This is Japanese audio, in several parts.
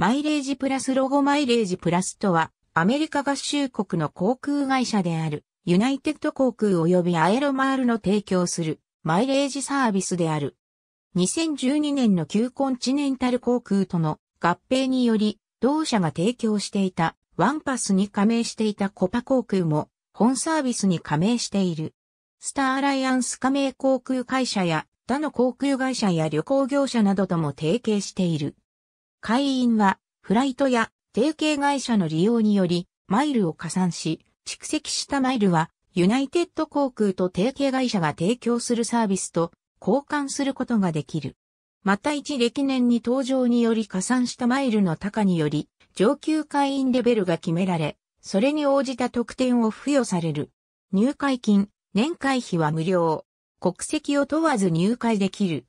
マイレージプラスロゴマイレージプラスとは、アメリカ合衆国の航空会社である、ユナイテッド航空及びアエロマールの提供する、マイレージサービスである。2012年の旧コンチネンタル航空との合併により、同社が提供していたワンパスに加盟していたコパ航空も本サービスに加盟している。スターアライアンス加盟航空会社や他の航空会社や旅行業者などとも提携している。会員は、フライトや提携会社の利用により、マイルを加算し、蓄積したマイルは、ユナイテッド航空と提携会社が提供するサービスと交換することができる。また一歴年に登場により加算したマイルの高により、上級会員レベルが決められ、それに応じた特典を付与される。入会金、年会費は無料。国籍を問わず入会できる。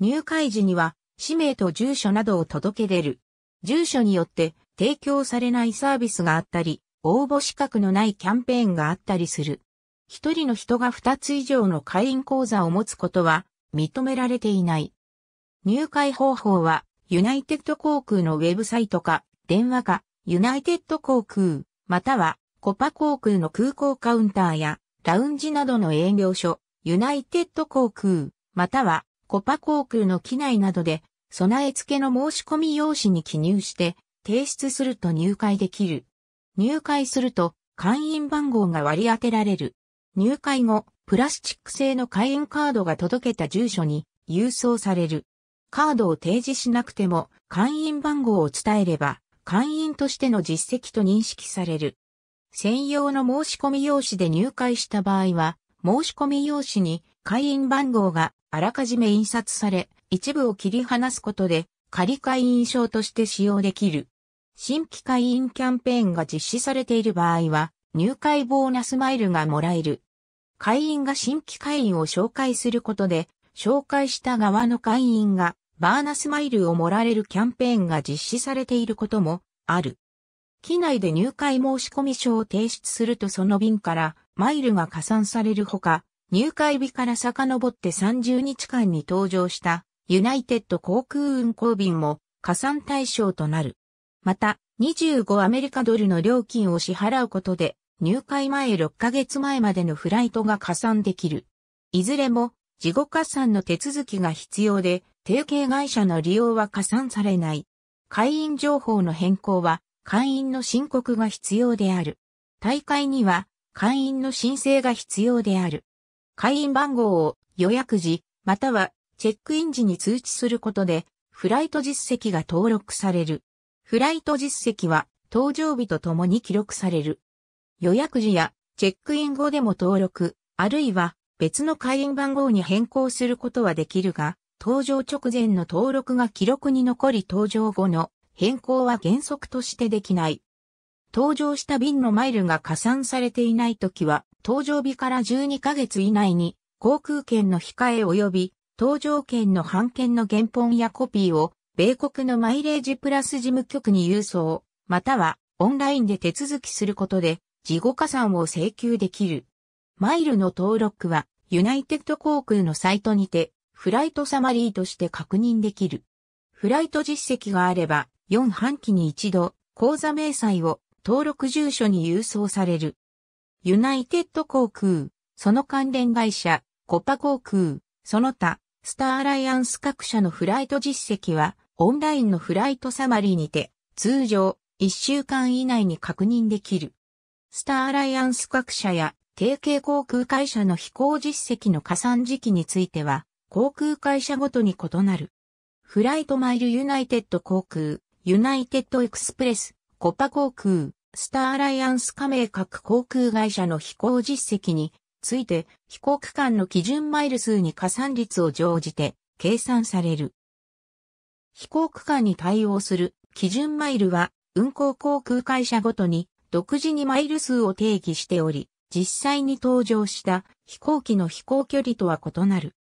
入会時には氏名と住所などを届け出る。住所によって提供されないサービスがあったり、応募資格のないキャンペーンがあったりする。一人の人が二つ以上の会員口座を持つことは認められていない。入会方法は、ユナイテッド航空のウェブサイトか、電話か、ユナイテッド航空、またはコパ航空の空港カウンターや、ラウンジなどの営業所、ユナイテッド航空、またはコパ航空の機内などで、備え付けの申し込み用紙に記入して、提出すると入会できる。入会すると、会員番号が割り当てられる。入会後、プラスチック製の会員カードが届けた住所に郵送される。カードを提示しなくても、会員番号を伝えれば、会員としての実績と認識される。専用の申し込み用紙で入会した場合は、申し込み用紙に会員番号があらかじめ印刷され、一部を切り離すことで仮会員証として使用できる。新規会員キャンペーンが実施されている場合は、入会ボーナスマイルがもらえる。会員が新規会員を紹介することで、紹介した側の会員がバーナスマイルをもらえるキャンペーンが実施されていることもある。機内で入会申込書を提出するとその便からマイルが加算されるほか、入会日から遡って30日間に登場したユナイテッド航空運航便も加算対象となる。また、25アメリカドルの料金を支払うことで、入会前6ヶ月前までのフライトが加算できる。いずれも、事後加算の手続きが必要で、提携会社の利用は加算されない。会員情報の変更は、会員の申告が必要である。大会には、会員の申請が必要である。会員番号を予約時、またはチェックイン時に通知することで、フライト実績が登録される。フライト実績は、搭乗日とともに記録される。予約時やチェックイン後でも登録、あるいは別の会員番号に変更することはできるが、搭乗直前の登録が記録に残り搭乗後の変更は原則としてできない。搭乗した便のマイルが加算されていないときは、搭乗日から12ヶ月以内に、航空券の控え及び、搭乗券の半券の原本やコピーを、米国のマイレージプラス事務局に郵送、または、オンラインで手続きすることで、事後加算を請求できる。マイルの登録は、ユナイテッド航空のサイトにて、フライトサマリーとして確認できる。フライト実績があれば、4半期に一度、口座明細を登録住所に郵送される。ユナイテッド航空、その関連会社、コパ航空、その他、スターアライアンス各社のフライト実績は、オンラインのフライトサマリーにて、通常、1週間以内に確認できる。スターアライアンス各社や、提携航空会社の飛行実績の加算時期については、航空会社ごとに異なる。フライトマイルユナイテッド航空、ユナイテッドエクスプレス、コパ航空、スターアライアンス加盟各航空会社の飛行実績について飛行区間の基準マイル数に加算率を乗じて計算される。飛行区間に対応する基準マイルは運航航空会社ごとに独自にマイル数を定義しており、実際に登場した飛行機の飛行距離とは異なる。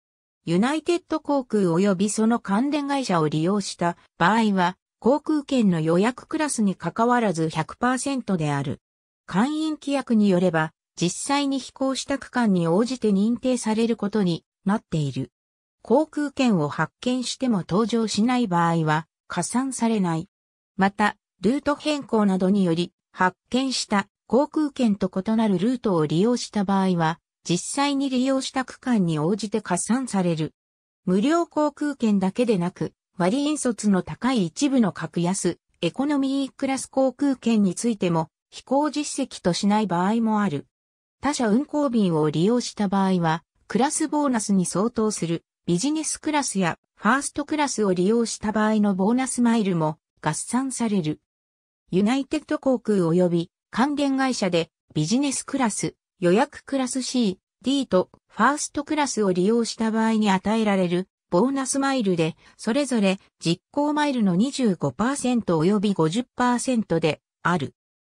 ユナイテッド航空及びその関連会社を利用した場合は航空券の予約クラスに関わらず100%である。会員規約によれば、実際に飛行した区間に応じて認定されることになっている。航空券を発券しても搭乗しない場合は、加算されない。また、ルート変更などにより、発券した航空券と異なるルートを利用した場合は、実際に利用した区間に応じて加算される。無料航空券だけでなく、割引率の高い一部の格安、エコノミークラス航空券についても、飛行実績としない場合もある。他社運航便を利用した場合は、クラスボーナスに相当するビジネスクラスやファーストクラスを利用した場合のボーナスマイルも合算される。ユナイテッド航空及び関連会社でビジネスクラス、予約クラス C、D とファーストクラスを利用した場合に与えられるボーナスマイルで、それぞれ実行マイルの25%及び50%である。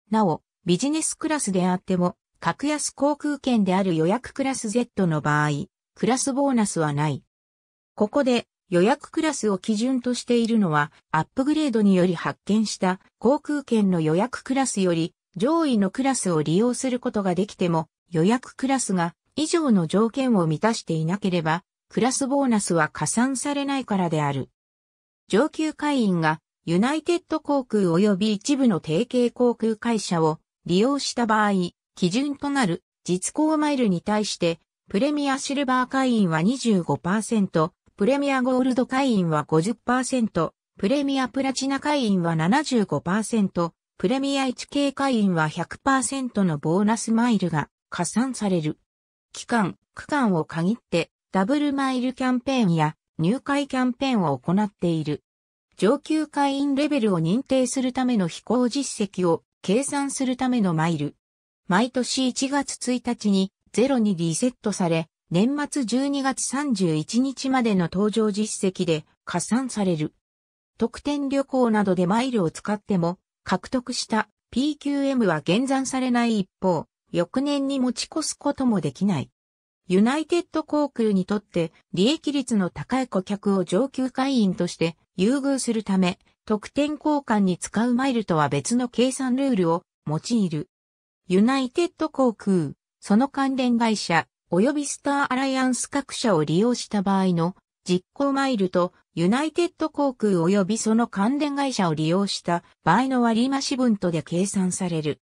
なお、ビジネスクラスであっても、格安航空券である予約クラス Z の場合、クラスボーナスはない。ここで予約クラスを基準としているのは、アップグレードにより発見した航空券の予約クラスより上位のクラスを利用することができても、予約クラスが以上の条件を満たしていなければ、クラスボーナスは加算されないからである。上級会員がユナイテッド航空及び一部の提携航空会社を利用した場合、基準となる実行マイルに対してプレミアシルバー会員は25%、プレミアゴールド会員は50%、プレミアプラチナ会員は75%、プレミア 1K 会員は100%のボーナスマイルが加算される。期間、区間を限ってダブルマイルキャンペーンや入会キャンペーンを行っている。上級会員レベルを認定するための飛行実績を計算するためのマイル。毎年1月1日にゼロにリセットされ、年末12月31日までの登場実績で加算される。特典旅行などでマイルを使っても獲得した PQM は減算されない一方、翌年に持ち越すこともできない。ユナイテッド航空にとって利益率の高い顧客を上級会員として優遇するため、特典交換に使うマイルとは別の計算ルールを用いる。ユナイテッド航空、その関連会社、及びスターアライアンス各社を利用した場合の実行マイルとユナイテッド航空及びその関連会社を利用した場合の割増分とで計算される。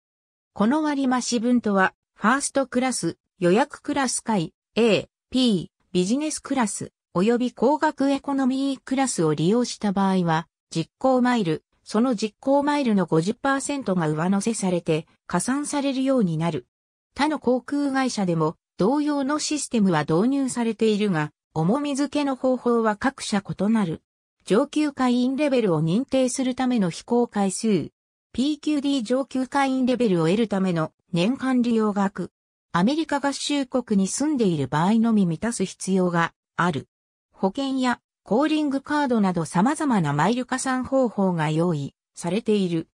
この割増分とは、ファーストクラス、予約クラス会 A、P、ビジネスクラス、及び高額エコノミークラスを利用した場合は、実行マイル、その実行マイルの50%が上乗せされて、加算されるようになる。他の航空会社でも、同様のシステムは導入されているが、重み付けの方法は各社異なる。上級会員レベルを認定するための飛行回数、PQD 上級会員レベルを得るための年間利用額、アメリカ合衆国に住んでいる場合のみ満たす必要がある。保険やコーリングカードなど様々なマイル加算方法が用意されている。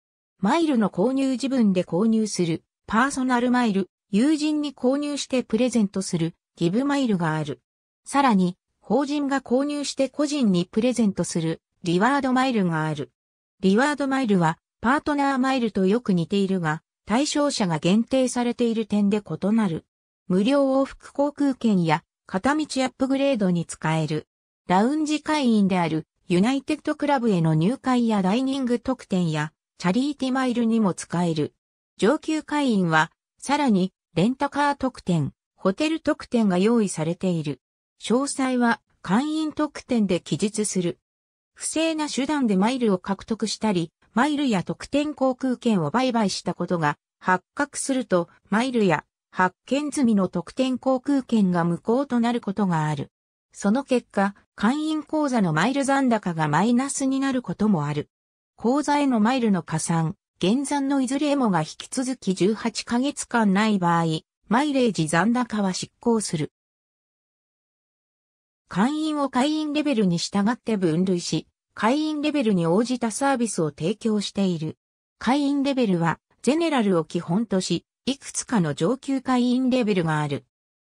マイルの購入自分で購入する、パーソナルマイル、友人に購入してプレゼントする、ギブマイルがある。さらに、法人が購入して個人にプレゼントする、リワードマイルがある。リワードマイルは、パートナーマイルとよく似ているが、対象者が限定されている点で異なる。無料往復航空券や片道アップグレードに使える。ラウンジ会員であるユナイテッドクラブへの入会やダイニング特典やチャリーティマイルにも使える。上級会員はさらにレンタカー特典、ホテル特典が用意されている。詳細は会員特典で記述する。不正な手段でマイルを獲得したり、マイルや特典航空券を売買したことが発覚すると、マイルや発券済みの特典航空券が無効となることがある。その結果、会員口座のマイル残高がマイナスになることもある。口座へのマイルの加算、減算のいずれもが引き続き18ヶ月間ない場合、マイレージ残高は執行する。会員を会員レベルに従って分類し、会員レベルに応じたサービスを提供している。会員レベルは、ゼネラルを基本とし、いくつかの上級会員レベルがある。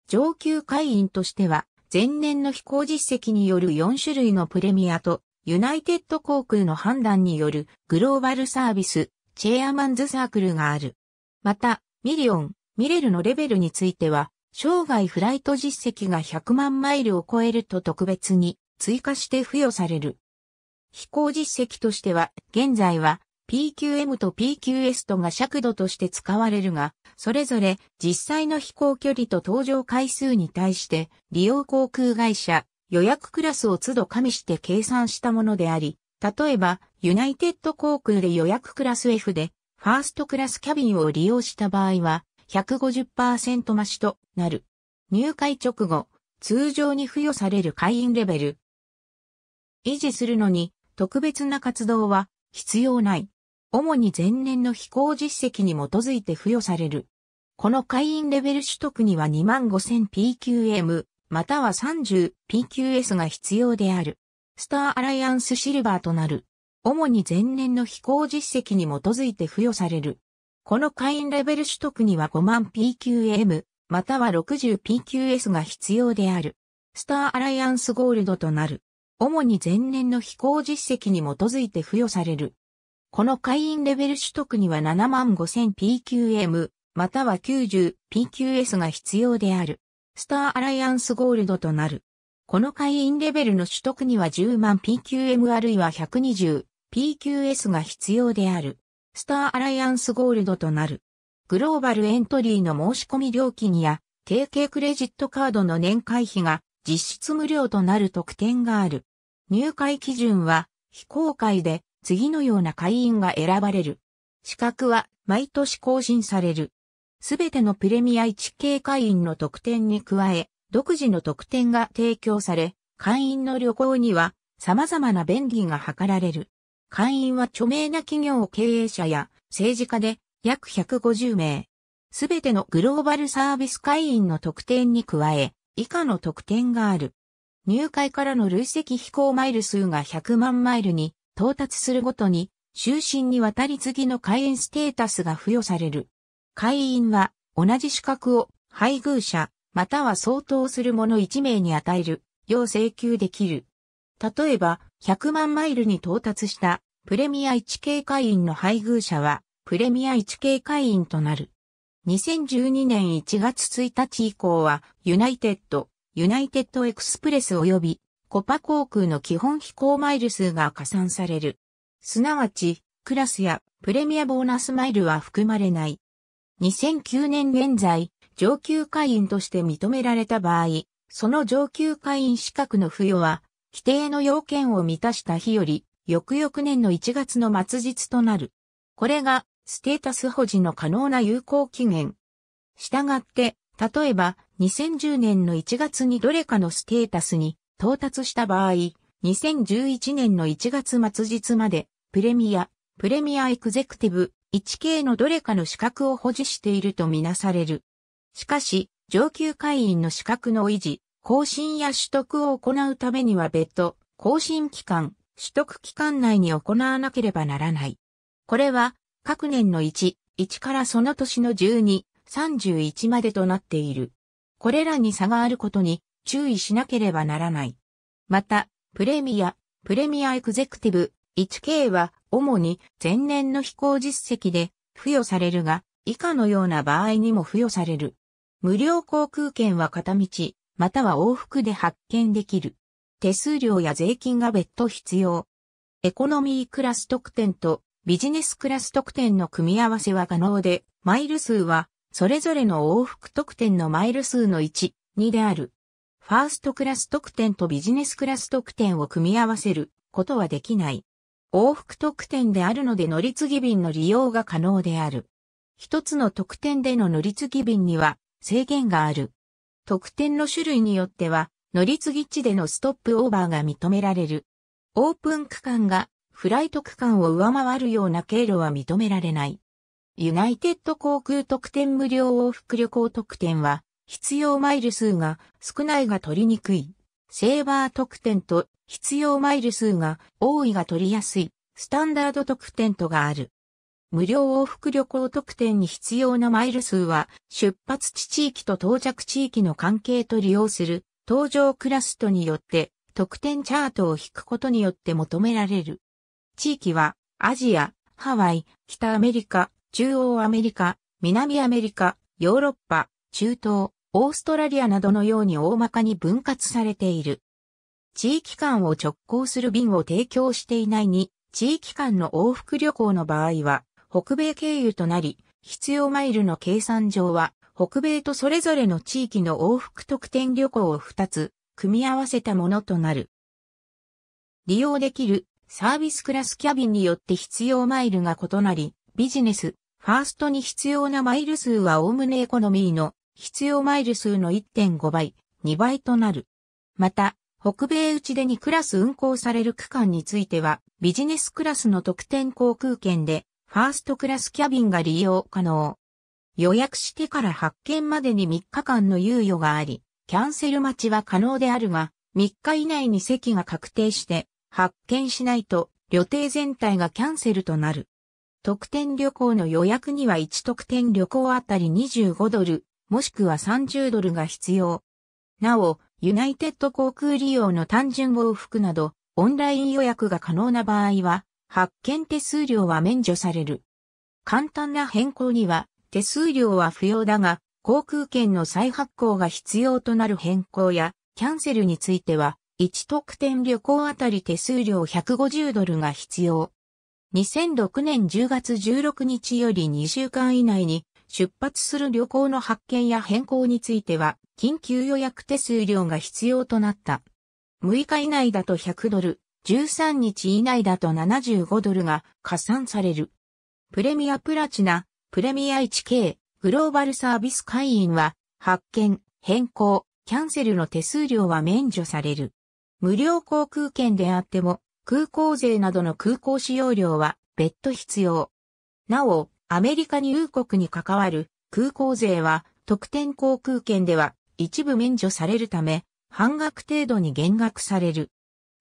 上級会員としては、前年の飛行実績による4種類のプレミアと、ユナイテッド航空の判断によるグローバルサービス、チェアマンズサークルがある。また、ミリオン、ミレルのレベルについては、生涯フライト実績が100万マイルを超えると特別に追加して付与される。飛行実績としては、現在は PQM と PQS とが尺度として使われるが、それぞれ実際の飛行距離と搭乗回数に対して利用航空会社、予約クラスを都度加味して計算したものであり、例えば、ユナイテッド航空で予約クラス F で、ファーストクラスキャビンを利用した場合は、150%増しとなる。入会直後、通常に付与される会員レベル。維持するのに特別な活動は必要ない。主に前年の飛行実績に基づいて付与される。この会員レベル取得には 25,000PQM または 30PQS が必要である。スターアライアンスシルバーとなる。主に前年の飛行実績に基づいて付与される。この会員レベル取得には 50,000PQM または 60PQS が必要である。スターアライアンスゴールドとなる。主に前年の飛行実績に基づいて付与される。この会員レベル取得には 75000PQM または 90PQS が必要である。スターアライアンスゴールドとなる。この会員レベルの取得には10万 PQM あるいは 120PQS が必要である。スターアライアンスゴールドとなる。グローバルエントリーの申し込み料金や、提携クレジットカードの年会費が実質無料となる特典がある。入会基準は、非公開で、次のような会員が選ばれる。資格は、毎年更新される。すべてのプレミア1系会員の特典に加え、独自の特典が提供され、会員の旅行には、様々な便利が図られる。会員は著名な企業経営者や政治家で約150名。すべてのグローバルサービス会員の特典に加え、以下の特典がある。入会からの累積飛行マイル数が100万マイルに到達するごとに、終身にわたり次の会員ステータスが付与される。会員は、同じ資格を配偶者、または相当する者1名に与える、よう請求できる。例えば、100万マイルに到達したプレミア 1K 会員の配偶者は、プレミア 1K 会員となる。2012年1月1日以降は、ユナイテッド、ユナイテッドエクスプレス及びコパ航空の基本飛行マイル数が加算される。すなわち、クラスやプレミアボーナスマイルは含まれない。2009年現在、上級会員として認められた場合、その上級会員資格の付与は、規定の要件を満たした日より、翌々年の1月の末日となる。これが、ステータス保持の可能な有効期限。したがって、例えば、2010年の1月にどれかのステータスに到達した場合、2011年の1月末日まで、プレミア、プレミアエクゼクティブ、1K のどれかの資格を保持しているとみなされる。しかし、上級会員の資格の維持、更新や取得を行うためには別途、更新期間、取得期間内に行わなければならない。これは、各年の1、1からその年の12、31までとなっている。これらに差があることに注意しなければならない。また、プレミア、プレミアエクゼクティブ 1K は主に前年の飛行実績で付与されるが、以下のような場合にも付与される。無料航空券は片道、または往復で発券できる。手数料や税金が別途必要。エコノミークラス特典とビジネスクラス特典の組み合わせは可能で、マイル数はそれぞれの往復特典のマイル数の1、2である。ファーストクラス特典とビジネスクラス特典を組み合わせることはできない。往復特典であるので乗り継ぎ便の利用が可能である。一つの特典での乗り継ぎ便には制限がある。特典の種類によっては乗り継ぎ地でのストップオーバーが認められる。オープン区間がフライト区間を上回るような経路は認められない。ユナイテッド航空特典無料往復旅行特典は、必要マイル数が少ないが取りにくい。セーバー特典と必要マイル数が多いが取りやすい。スタンダード特典とがある。無料往復旅行特典に必要なマイル数は、出発地地域と到着地域の関係と利用する、搭乗クラストによって、特典チャートを引くことによって求められる。地域は、アジア、ハワイ、北アメリカ、中央アメリカ、南アメリカ、ヨーロッパ、中東、オーストラリアなどのように大まかに分割されている。地域間を直行する便を提供していないに、地域間の往復旅行の場合は、北米経由となり、必要マイルの計算上は、北米とそれぞれの地域の往復特典旅行を2つ、組み合わせたものとなる。利用できるサービスクラスキャビンによって必要マイルが異なり、ビジネス、ファーストに必要なマイル数はおおむねエコノミーの必要マイル数の1.5倍、2倍となる。また、北米内で2クラス運行される区間については、ビジネスクラスの特典航空券で、ファーストクラスキャビンが利用可能。予約してから発券までに3日間の猶予があり、キャンセル待ちは可能であるが、3日以内に席が確定して、発券しないと、旅程全体がキャンセルとなる。特典旅行の予約には1特典旅行あたり25ドル、もしくは30ドルが必要。なお、ユナイテッド航空利用の単純往復など、オンライン予約が可能な場合は、発券手数料は免除される。簡単な変更には、手数料は不要だが、航空券の再発行が必要となる変更や、キャンセルについては、1特典旅行あたり手数料150ドルが必要。2006年10月16日より2週間以内に出発する旅行の発見や変更については緊急予約手数料が必要となった。6日以内だと100ドル、13日以内だと75ドルが加算される。プレミアプラチナ、プレミア 1K、グローバルサービス会員は発見、変更、キャンセルの手数料は免除される。無料航空券であっても空港税などの空港使用料は別途必要。なお、アメリカに入国に関わる空港税は特典航空券では一部免除されるため、半額程度に減額される。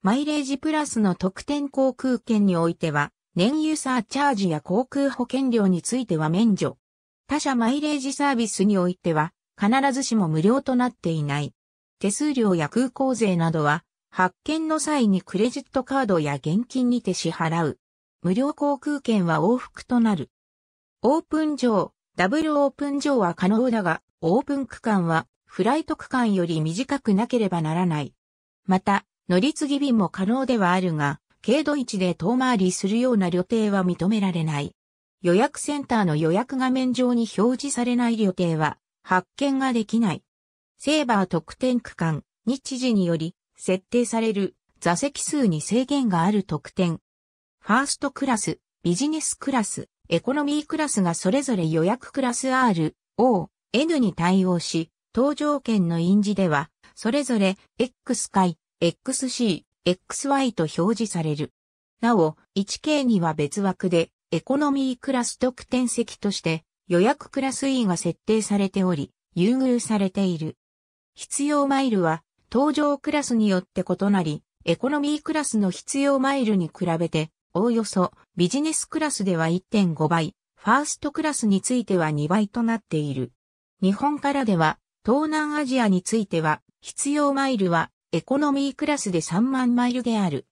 マイレージプラスの特典航空券においては、燃油サーチャージや航空保険料については免除。他社マイレージサービスにおいては、必ずしも無料となっていない。手数料や空港税などは発券の際にクレジットカードや現金にて支払う。無料航空券は往復となる。オープン上、ダブルオープン上は可能だが、オープン区間はフライト区間より短くなければならない。また、乗り継ぎ便も可能ではあるが、軽度位置で遠回りするような旅程は認められない。予約センターの予約画面上に表示されない旅程は発見ができない。セーバー特典区間、日時により設定される座席数に制限がある特典。ファーストクラス、ビジネスクラス、エコノミークラスがそれぞれ予約クラス R、O、N に対応し、搭乗券の印字では、それぞれ X 回、XC、XY と表示される。なお、1K には別枠で、エコノミークラス特典席として、予約クラス E が設定されており、優遇されている。必要マイルは、搭乗クラスによって異なり、エコノミークラスの必要マイルに比べて、おおよそビジネスクラスでは1.5倍、ファーストクラスについては2倍となっている。日本からでは、東南アジアについては、必要マイルはエコノミークラスで3万マイルである。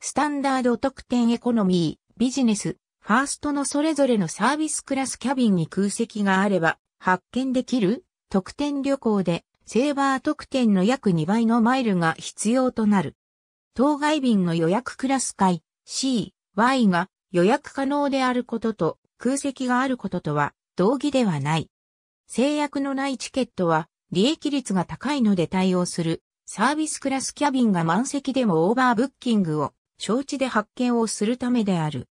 スタンダード特典エコノミー、ビジネス、ファーストのそれぞれのサービスクラスキャビンに空席があれば発見できる特典旅行でセーバー特典の約2倍のマイルが必要となる。当該便の予約クラス会 C、Y が予約可能であることと空席があることとは同義ではない。制約のないチケットは利益率が高いので対応するサービスクラスキャビンが満席でもオーバーブッキングを承知で発見をするためである。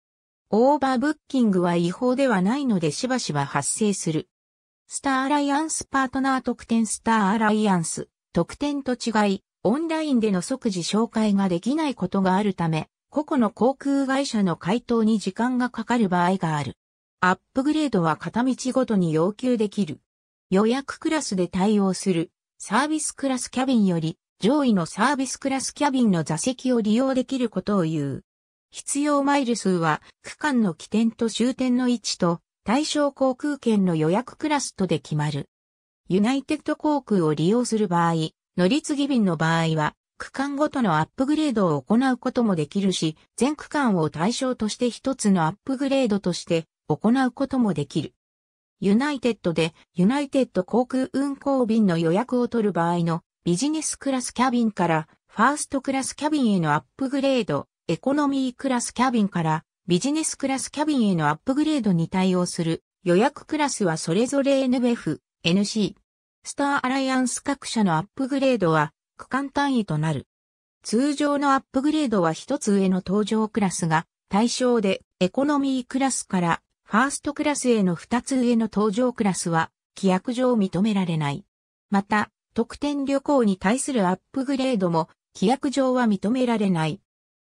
オーバーブッキングは違法ではないのでしばしば発生する。スターアライアンスパートナー特典スターアライアンス特典と違い、オンラインでの即時紹介ができないことがあるため、個々の航空会社の回答に時間がかかる場合がある。アップグレードは片道ごとに要求できる。予約クラスで対応するサービスクラスキャビンより上位のサービスクラスキャビンの座席を利用できることを言う。必要マイル数は区間の起点と終点の位置と対象航空券の予約クラスとで決まる。ユナイテッド航空を利用する場合、乗り継ぎ便の場合は、区間ごとのアップグレードを行うこともできるし、全区間を対象として一つのアップグレードとして行うこともできる。ユナイテッドで、ユナイテッド航空運航便の予約を取る場合のビジネスクラスキャビンからファーストクラスキャビンへのアップグレード、エコノミークラスキャビンからビジネスクラスキャビンへのアップグレードに対応する予約クラスはそれぞれ NBF、NC、スターアライアンス各社のアップグレードは区間単位となる。通常のアップグレードは一つ上の登場クラスが対象でエコノミークラスからファーストクラスへの二つ上の登場クラスは規約上認められない。また、特典旅行に対するアップグレードも規約上は認められない。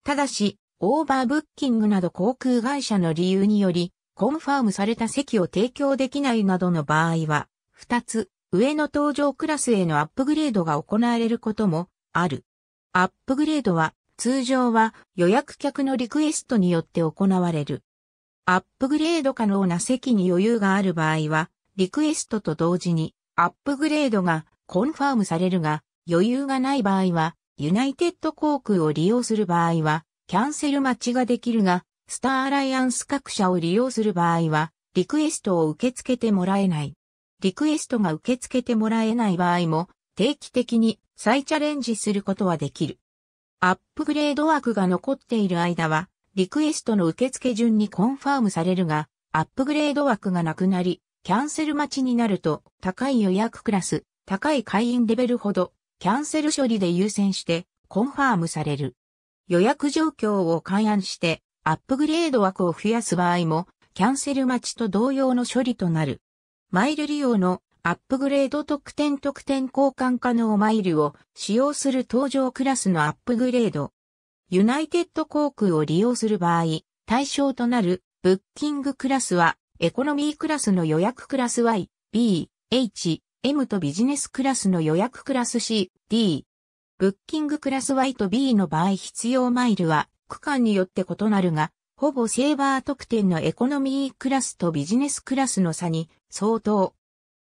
ただし、オーバーブッキングなど航空会社の理由により、コンファームされた席を提供できないなどの場合は、2つ、上の搭乗クラスへのアップグレードが行われることもある。アップグレードは、通常は予約客のリクエストによって行われる。アップグレード可能な席に余裕がある場合は、リクエストと同時にアップグレードがコンファームされるが、余裕がない場合は、ユナイテッド航空を利用する場合は、キャンセル待ちができるが、スターアライアンス各社を利用する場合は、リクエストを受け付けてもらえない。リクエストが受け付けてもらえない場合も、定期的に再チャレンジすることはできる。アップグレード枠が残っている間は、リクエストの受付順にコンファームされるが、アップグレード枠がなくなり、キャンセル待ちになると、高い予約クラス、高い会員レベルほど、キャンセル処理で優先して、コンファームされる。予約状況を勘案してアップグレード枠を増やす場合もキャンセル待ちと同様の処理となる。マイル利用のアップグレード特典特典交換可能マイルを使用する搭乗クラスのアップグレード。ユナイテッド航空を利用する場合、対象となるブッキングクラスはエコノミークラスの予約クラス Y、B、H、M とビジネスクラスの予約クラス C、D、ブッキングクラス Y と B の場合必要マイルは区間によって異なるが、ほぼセーバー特典のエコノミークラスとビジネスクラスの差に相当。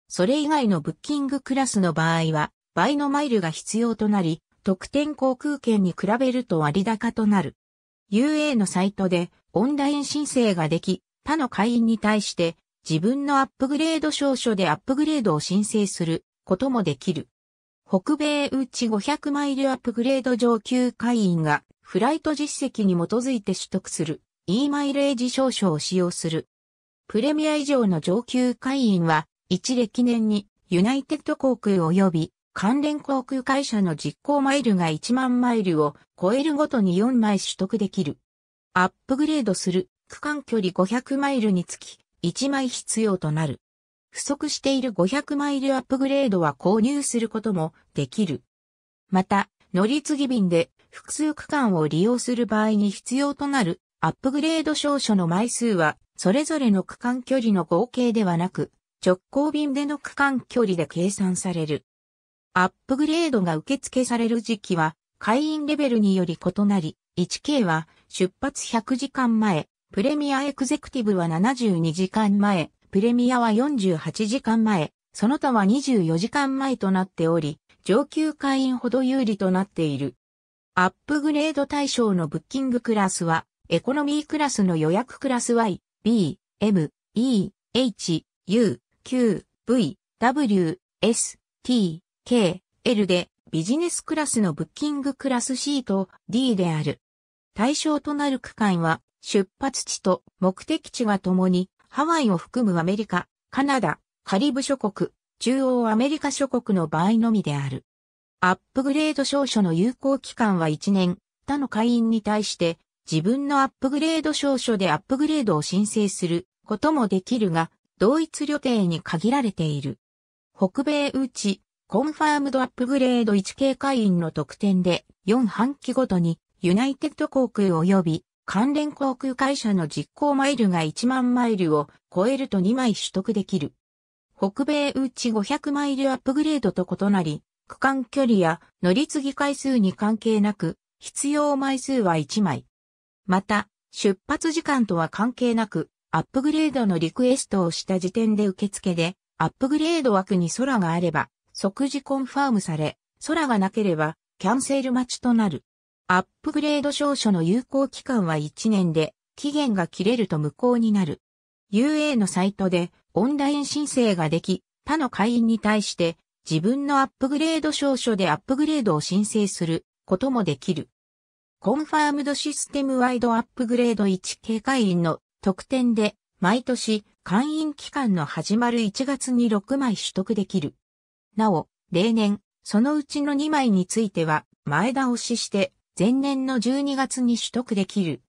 それ以外のブッキングクラスの場合は、倍のマイルが必要となり、特典航空券に比べると割高となる。UA のサイトでオンライン申請ができ、他の会員に対して自分のアップグレード証書でアップグレードを申請することもできる。北米うち500マイルアップグレード上級会員がフライト実績に基づいて取得する E マイレージ証書を使用する。プレミア以上の上級会員は一歴年にユナイテッド航空及び関連航空会社の実行マイルが1万マイルを超えるごとに4枚取得できる。アップグレードする区間距離500マイルにつき1枚必要となる。不足している500マイルアップグレードは購入することもできる。また、乗り継ぎ便で複数区間を利用する場合に必要となるアップグレード証書の枚数は、それぞれの区間距離の合計ではなく、直行便での区間距離で計算される。アップグレードが受付される時期は、会員レベルにより異なり、1K は出発100時間前、プレミアエグゼクティブは72時間前、プレミアは48時間前、その他は24時間前となっており、上級会員ほど有利となっている。アップグレード対象のブッキングクラスは、エコノミークラスの予約クラス Y、B、M、E、H、U、Q、V、W、S、T、K、L でビジネスクラスのブッキングクラス C と D である。対象となる区間は出発地と目的地がともにハワイを含むアメリカ、カナダ、カリブ諸国、中央アメリカ諸国の場合のみである。アップグレード証書の有効期間は1年、他の会員に対して自分のアップグレード証書でアップグレードを申請することもできるが、同一旅程に限られている。北米うち、コンファームドアップグレード1系会員の特典で4半期ごとにユナイテッド航空及び関連航空会社の実行マイルが1万マイルを超えると2枚取得できる。北米うち500マイルアップグレードと異なり、区間距離や乗り継ぎ回数に関係なく、必要枚数は1枚。また、出発時間とは関係なく、アップグレードのリクエストをした時点で受付で、アップグレード枠に空があれば、即時コンファームされ、空がなければ、キャンセル待ちとなる。アップグレード証書の有効期間は1年で、期限が切れると無効になる。UA のサイトでオンライン申請ができ、他の会員に対して自分のアップグレード証書でアップグレードを申請することもできる。コンファームドシステムワイドアップグレード1系会員の特典で毎年会員期間の始まる1月に6枚取得できる。なお、例年、そのうちの2枚については前倒しして前年の12月に取得できる。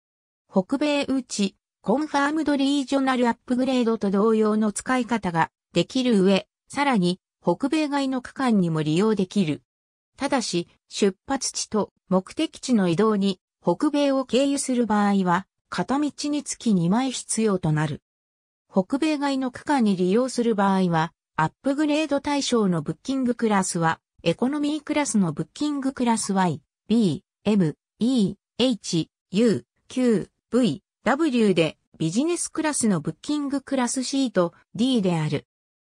北米うち、コンファームドリージョナルアップグレードと同様の使い方ができる上、さらに北米外の区間にも利用できる。ただし、出発地と目的地の移動に北米を経由する場合は、片道につき2枚必要となる。北米外の区間に利用する場合は、アップグレード対象のブッキングクラスは、エコノミークラスのブッキングクラス Y、B、M、E、H、U、Q、V、W でビジネスクラスのブッキングクラスシート D である。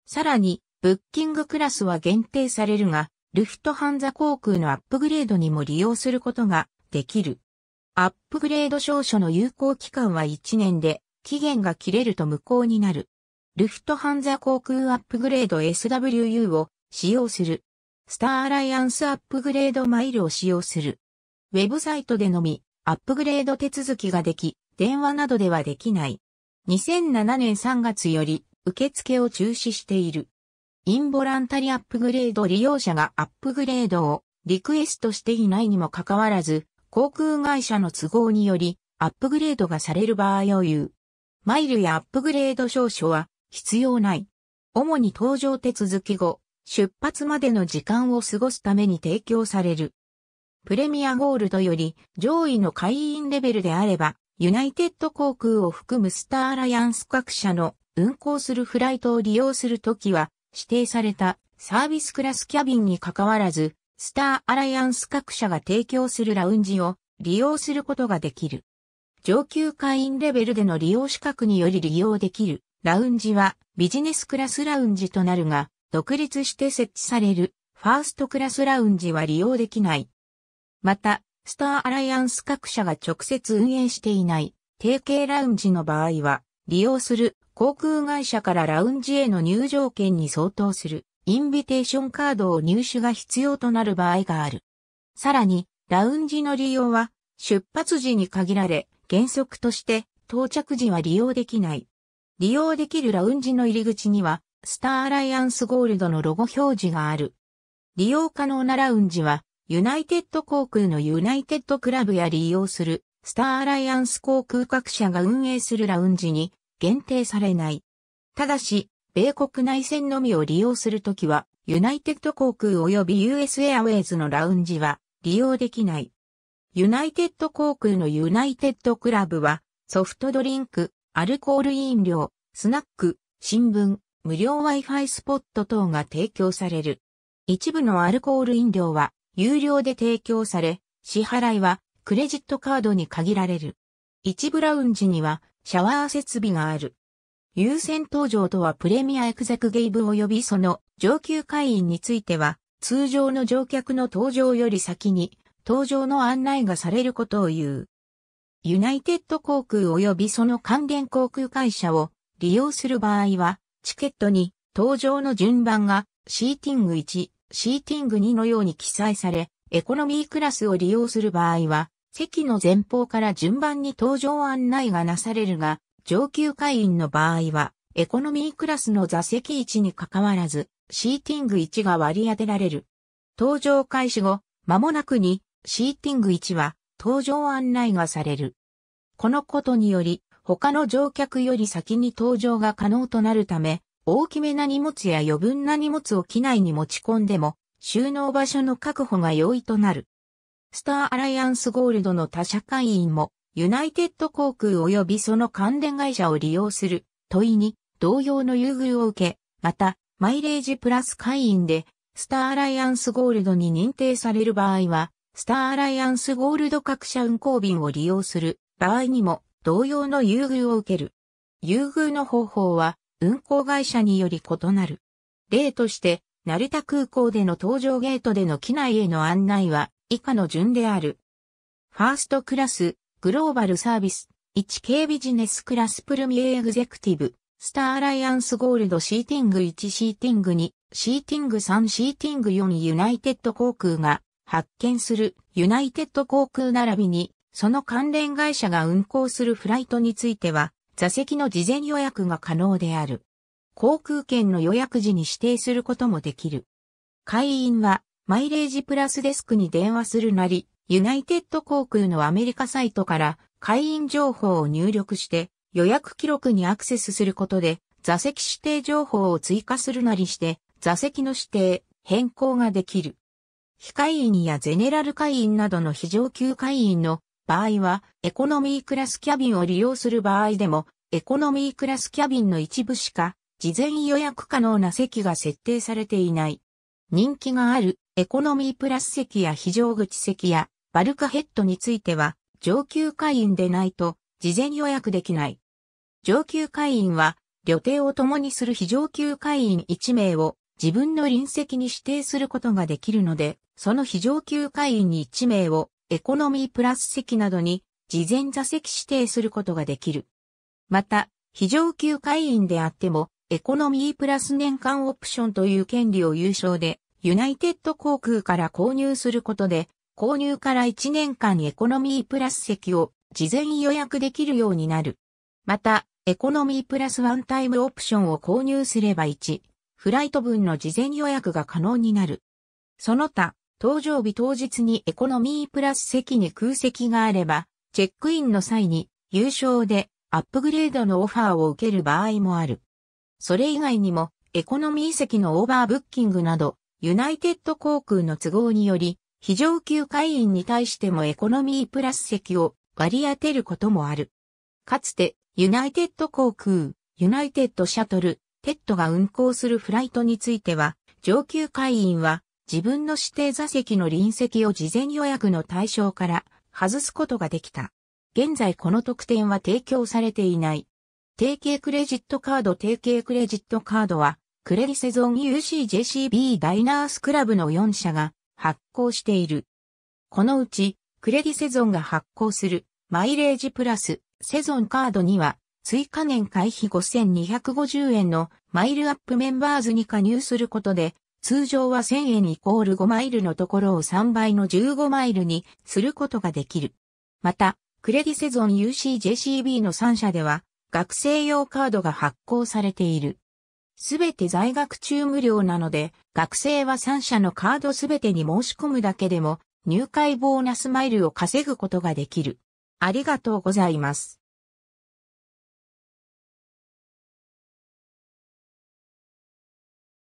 さらに、ブッキングクラスは限定されるが、ルフトハンザ航空のアップグレードにも利用することができる。アップグレード証書の有効期間は1年で、期限が切れると無効になる。ルフトハンザ航空アップグレード SWU を使用する。スターアライアンスアップグレードマイルを使用する。ウェブサイトでのみ、アップグレード手続きができ、電話などではできない。2007年3月より、受付を中止している。インボランタリアップグレード利用者がアップグレードをリクエストしていないにもかかわらず、航空会社の都合によりアップグレードがされる場合を言う。マイルやアップグレード証書は必要ない。主に搭乗手続き後、出発までの時間を過ごすために提供される。プレミアゴールドより上位の会員レベルであれば、ユナイテッド航空を含むスターアライアンス各社の運航するフライトを利用するときは、指定されたサービスクラスキャビンに関わらず、スターアライアンス各社が提供するラウンジを利用することができる。上級会員レベルでの利用資格により利用できるラウンジはビジネスクラスラウンジとなるが、独立して設置されるファーストクラスラウンジは利用できない。また、スターアライアンス各社が直接運営していない、提携ラウンジの場合は、利用する航空会社からラウンジへの入場券に相当するインビテーションカードを入手が必要となる場合がある。さらに、ラウンジの利用は出発時に限られ、原則として到着時は利用できない。利用できるラウンジの入り口には、スターアライアンスゴールドのロゴ表示がある。利用可能なラウンジは、ユナイテッド航空のユナイテッドクラブや利用するスターアライアンス航空各社が運営するラウンジに限定されない。ただし、米国内線のみを利用するときは、ユナイテッド航空及び US エアウェイズのラウンジは利用できない。ユナイテッド航空のユナイテッドクラブは、ソフトドリンク、アルコール飲料、スナック、新聞、無料 Wi-Fi スポット等が提供される。一部のアルコール飲料は有料で提供され、支払いはクレジットカードに限られる。一部ラウンジにはシャワー設備がある。優先登場とはプレミアエクゼクゲイブ及びその上級会員については、通常の乗客の登場より先に、登場の案内がされることを言う。ユナイテッド航空及びその関連航空会社を利用する場合は、チケットに登場の順番がシーティング1、シーティング2のように記載され、エコノミークラスを利用する場合は、席の前方から順番に搭乗案内がなされるが、上級会員の場合は、エコノミークラスの座席位置に関わらず、シーティング1が割り当てられる。搭乗開始後、間もなくに、シーティング1は、搭乗案内がされる。このことにより、他の乗客より先に搭乗が可能となるため、大きめな荷物や余分な荷物を機内に持ち込んでも、収納場所の確保が容易となる。スターアライアンスゴールドの他社会員も、ユナイテッド航空及びその関連会社を利用する問いに同様の優遇を受け、また、マイレージプラス会員で、スターアライアンスゴールドに認定される場合は、スターアライアンスゴールド各社運行便を利用する場合にも同様の優遇を受ける。優遇の方法は、運航会社により異なる。例として、成田空港での搭乗ゲートでの機内への案内は以下の順である。ファーストクラス、グローバルサービス、1K ビジネスクラスプルミエエグゼクティブ、スターアライアンスゴールドシーティング1シーティング2、シーティング3シーティング4ユナイテッド航空が発見するユナイテッド航空並びに、その関連会社が運航するフライトについては、座席の事前予約が可能である。航空券の予約時に指定することもできる。会員は、マイレージプラスデスクに電話するなり、ユナイテッド航空のアメリカサイトから会員情報を入力して予約記録にアクセスすることで座席指定情報を追加するなりして座席の指定、変更ができる。非会員やゼネラル会員などの非常級会員の場合は、エコノミークラスキャビンを利用する場合でも、エコノミークラスキャビンの一部しか、事前予約可能な席が設定されていない。人気があるエコノミープラス席や非常口席やバルカヘッドについては、上級会員でないと、事前予約できない。上級会員は、旅程を共にする非常級会員1名を自分の臨席に指定することができるので、その非常級会員に1名をエコノミープラス席などに事前座席指定することができる。また、非常級会員であっても、エコノミープラス年間オプションという権利を優勝で、ユナイテッド航空から購入することで、購入から1年間エコノミープラス席を事前予約できるようになる。また、エコノミープラスワンタイムオプションを購入すれば1、フライト分の事前予約が可能になる。その他、搭乗日当日にエコノミープラス席に空席があれば、チェックインの際に優勝でアップグレードのオファーを受ける場合もある。それ以外にも、エコノミー席のオーバーブッキングなど、ユナイテッド航空の都合により、非常級会員に対してもエコノミープラス席を割り当てることもある。かつて、ユナイテッド航空、ユナイテッドシャトル、テッドが運航するフライトについては、上級会員は自分の指定座席の臨席を事前予約の対象から外すことができた。現在この特典は提供されていない。提携クレジットカード提携クレジットカードは、クレリセゾン UCJCB ダイナースクラブの4社が発行している。このうち、クレディセゾンが発行するマイレージプラスセゾンカードには、追加年会費5250円のマイルアップメンバーズに加入することで通常は1000円イコール5マイルのところを3倍の15マイルにすることができる。また、クレディセゾン UCJCB の3社では、学生用カードが発行されている。すべて在学中無料なので、学生は3社のカードすべてに申し込むだけでも、入会ボーナスマイルを稼ぐことができる。ありがとうございます。